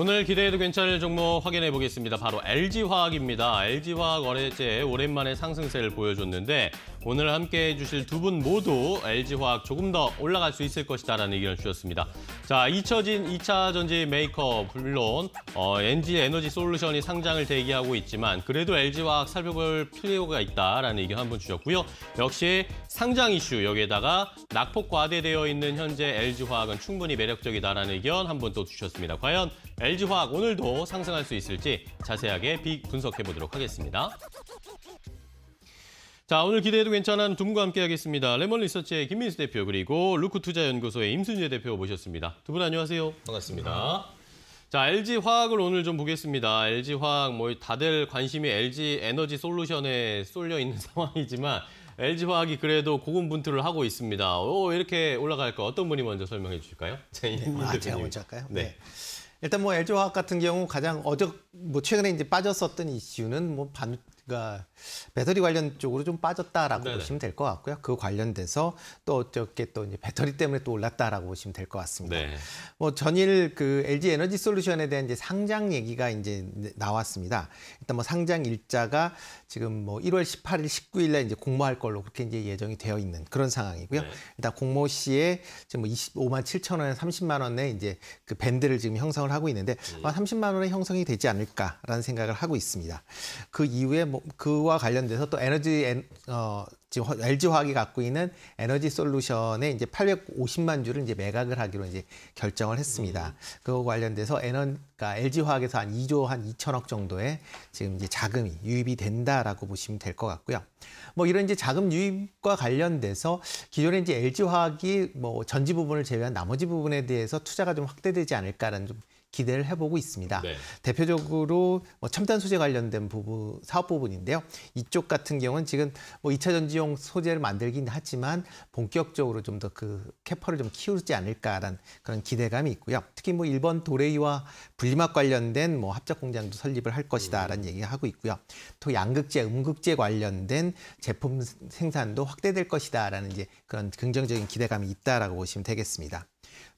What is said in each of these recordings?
오늘 기대해도 괜찮을 종목 확인해 보겠습니다. 바로 LG화학입니다. LG화학 거래제 오랜만에 상승세를 보여줬는데 오늘 함께해 주실 두 분 모두 LG화학 조금 더 올라갈 수 있을 것이다라는 의견을 주셨습니다. 자, 이처진 2차 전지 메이커 물론 어, NG 에너지 솔루션이 상장을 대기하고 있지만 그래도 LG화학 살펴볼 필요가 있다라는 의견 한 분 주셨고요. 역시 상장 이슈 여기에다가 낙폭 과대되어 있는 현재 LG화학은 충분히 매력적이다라는 의견 한 분 또 주셨습니다. 과연 LG화학 오늘도 상승할 수 있을지 자세하게 분석해 보도록 하겠습니다. 자 오늘 기대해도 괜찮은 둠과 함께하겠습니다. 레몬 리서치의 김민수 대표 그리고 루크투자연구소의 임순재 대표 모셨습니다. 두 분 안녕하세요. 반갑습니다. 자 LG 화학을 오늘 좀 보겠습니다. LG 화학 뭐 다들 관심이 LG 에너지 솔루션에 쏠려 있는 상황이지만 LG 화학이 그래도 고군분투를 하고 있습니다. 오, 이렇게 올라갈 거 어떤 분이 먼저 설명해 주실까요? 제 아, 제가 먼저 할까요? 네. 네. 일단 뭐 LG화학 같은 경우 가장 어저 뭐 최근에 이제 빠졌었던 이슈는 뭐 반, 그러니까 배터리 관련 쪽으로 좀 빠졌다라고 네네. 보시면 될 것 같고요. 그 관련돼서 또 어떻게 또 이제 배터리 때문에 또 올랐다라고 보시면 될 것 같습니다. 네. 뭐 전일 그 LG 에너지 솔루션에 대한 이제 상장 얘기가 이제 네, 나왔습니다. 일단 뭐 상장 일자가 지금 뭐 1월 18일, 19일 날 이제 공모할 걸로 그렇게 이제 예정이 되어 있는 그런 상황이고요. 네. 일단 공모 시에 지금 뭐 25만 7천 원에 30만 원에 이제 그 밴드를 지금 형성을 하고 있는데 음. 30만 아, 원에 형성이 되지 않을까라는 생각을 하고 있습니다. 그 이후에 뭐 그와 관련돼서 또 에너지 엔, 어, 지금 LG 화학이 갖고 있는 에너지 솔루션에 이제 850만 주를 이제 매각을 하기로 이제 결정을 했습니다. 음. 그거 관련돼서 에너 그러니까 LG 화학에서 한 2조 한 2천억 정도의 지금 이제 자금이 유입이 된다라고 보시면 될 것 같고요. 뭐 이런 이제 자금 유입과 관련돼서 기존에 이제 LG 화학이 뭐 전지 부분을 제외한 나머지 부분에 대해서 투자가 좀 확대되지 않을까라는 좀 기대를 해보고 있습니다. 네. 대표적으로 뭐 첨단 소재 관련된 부분 사업 부분인데요. 이쪽 같은 경우는 지금 뭐 2차 전지용 소재를 만들긴 하지만 본격적으로 좀 더 그 캐퍼를 좀 키우지 않을까라는 그런 기대감이 있고요. 특히 뭐 일본 도레이와 분리막 관련된 뭐 합작 공장도 설립을 할 것이다라는 음. 얘기를 하고 있고요. 또 양극재, 음극재 관련된 제품 생산도 확대될 것이다라는 이제 그런 긍정적인 기대감이 있다라고 보시면 되겠습니다.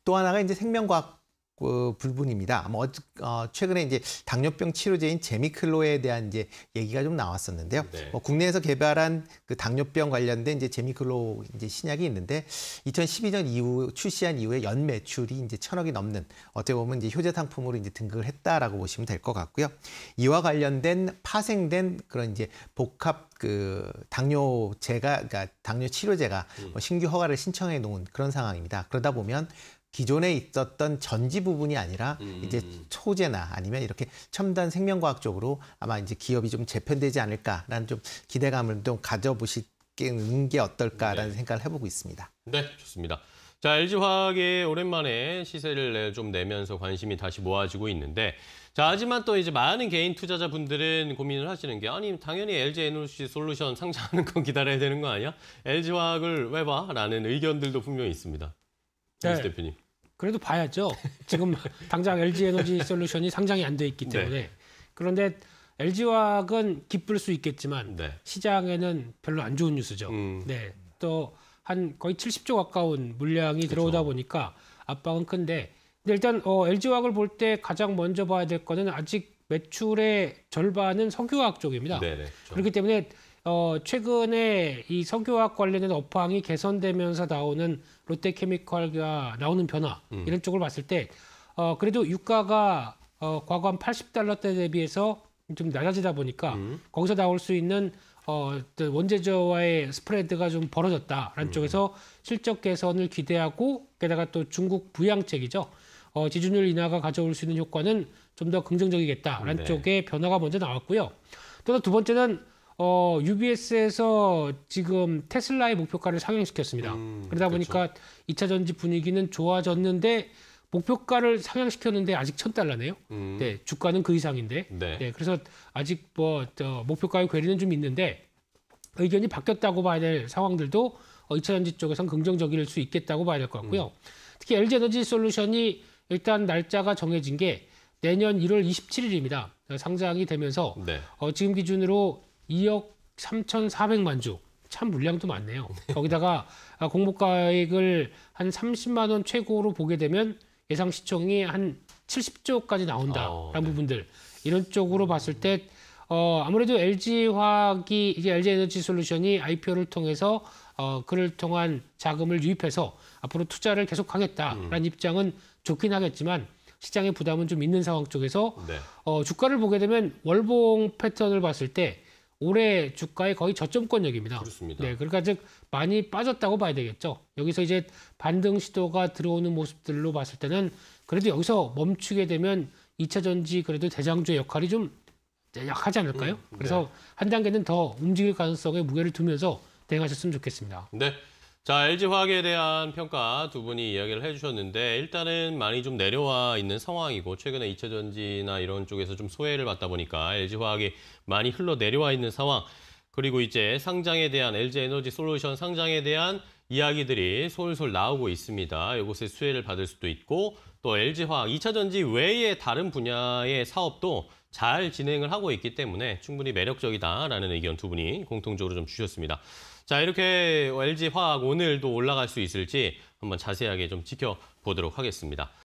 또 하나가 이제 생명과학 어, 불분입니다. 뭐, 어, 최근에 이제 당뇨병 치료제인 제미클로에 대한 이제 얘기가 좀 나왔었는데요. 네. 뭐 국내에서 개발한 그 당뇨병 관련된 이제 제미클로 이제 신약이 있는데 2012년 이후 출시한 이후에 연 매출이 이제 천억이 넘는 어떻게 보면 이제 효제 상품으로 이제 등극을 했다라고 보시면 될 것 같고요. 이와 관련된 파생된 그런 이제 복합 그 당뇨제가 그러니까 당뇨 치료제가 음. 뭐 신규 허가를 신청해 놓은 그런 상황입니다. 그러다 보면 기존에 있었던 전지 부분이 아니라 음. 이제 초재나 아니면 이렇게 첨단 생명과학 적으로 아마 이제 기업이 좀 재편되지 않을까라는 좀 기대감을 좀 가져보시는 게 어떨까라는 네. 생각을 해보고 있습니다. 네, 좋습니다. 자, LG화학에 오랜만에 시세를 좀 내면서 관심이 다시 모아지고 있는데 자, 하지만 또 이제 많은 개인 투자자분들은 고민을 하시는 게 아니 당연히 LG 에너지 솔루션 상장하는 건 기다려야 되는 거 아니야? LG화학을 왜 봐? 라는 의견들도 분명히 있습니다. 네. 대표님. 그래도 봐야죠. 지금 당장 LG 에너지 솔루션이 상장이 안 돼 있기 네. 때문에. 네. 그런데 LG화학은 기쁠 수 있겠지만 네. 시장에는 별로 안 좋은 뉴스죠. 음. 네. 또 한 거의 70조 가까운 물량이 그렇 들어오다 보니까 압박은 큰데 근데 일단 어, LG화학을 볼 때 가장 먼저 봐야 될 거는 아직 매출의 절반은 석유화학 쪽입니다. 네네, 네. 그렇죠. 그렇기 때문에 어, 최근에 이 석유화학 관련된 업황이 개선되면서 나오는 롯데케미컬과 나오는 변화 음. 이런 쪽을 봤을 때 어, 그래도 유가가 어, 과거 한 80달러대 대비해서 좀 낮아지다 보니까 음. 거기서 나올 수 있는 어, 원재저와의 스프레드가 좀 벌어졌다라는 음. 쪽에서 실적 개선을 기대하고 게다가 또 중국 부양책이죠. 어, 지준율 인하가 가져올 수 있는 효과는 좀 더 긍정적이겠다라는 네. 쪽에 변화가 먼저 나왔고요. 또 두 번째는 어, UBS에서 지금 테슬라의 목표가를 상향시켰습니다. 음, 그러다 그렇죠. 보니까 2차 전지 분위기는 좋아졌는데 목표가를 상향시켰는데 아직 천달러네요 음. 네, 주가는 그 이상인데. 네. 네 그래서 아직 뭐 저, 목표가의 괴리는 좀 있는데 의견이 바뀌었다고 봐야 될 상황들도 어, 2차 전지 쪽에선 긍정적일 수 있겠다고 봐야 될 것 같고요. 음. 특히 LG 에너지 솔루션이 일단 날짜가 정해진 게 내년 1월 27일입니다. 상장이 되면서 네. 어, 지금 기준으로 2억 3,400만 주. 참 물량도 많네요. 거기다가 아, 공모가액을 한 30만 원 최고로 보게 되면 예상 시총이 한 70조까지 나온다라는 어, 네. 부분들 이런 쪽으로 봤을 때 어, 아무래도 LG화학이 이제 LG에너지 솔루션이 IPO를 통해서 어, 그를 통한 자금을 유입해서 앞으로 투자를 계속하겠다라는 음. 입장은 좋긴 하겠지만 시장의 부담은 좀 있는 상황 쪽에서 네. 어, 주가를 보게 되면 월봉 패턴을 봤을 때 올해 주가의 거의 저점권역입니다. 그렇습니다. 네, 그러니까 즉 많이 빠졌다고 봐야 되겠죠. 여기서 이제 반등 시도가 들어오는 모습들로 봤을 때는 그래도 여기서 멈추게 되면 2차 전지 그래도 대장주의 역할이 좀 약하지 않을까요? 음, 네. 그래서 한 단계는 더 움직일 가능성에 무게를 두면서 대응하셨으면 좋겠습니다. 네. 자, LG화학에 대한 평가 두 분이 이야기를 해주셨는데 일단은 많이 좀 내려와 있는 상황이고 최근에 이차전지나 이런 쪽에서 좀 소외를 받다 보니까 LG화학이 많이 흘러 내려와 있는 상황 그리고 이제 상장에 대한 LG에너지 솔루션 상장에 대한 이야기들이 솔솔 나오고 있습니다. 이곳에 수혜를 받을 수도 있고 또 LG화학 2차전지 외에 다른 분야의 사업도 잘 진행을 하고 있기 때문에 충분히 매력적이다라는 의견 두 분이 공통적으로 좀 주셨습니다. 자, 이렇게 LG 화학 오늘도 올라갈 수 있을지 한번 자세하게 좀 지켜보도록 하겠습니다.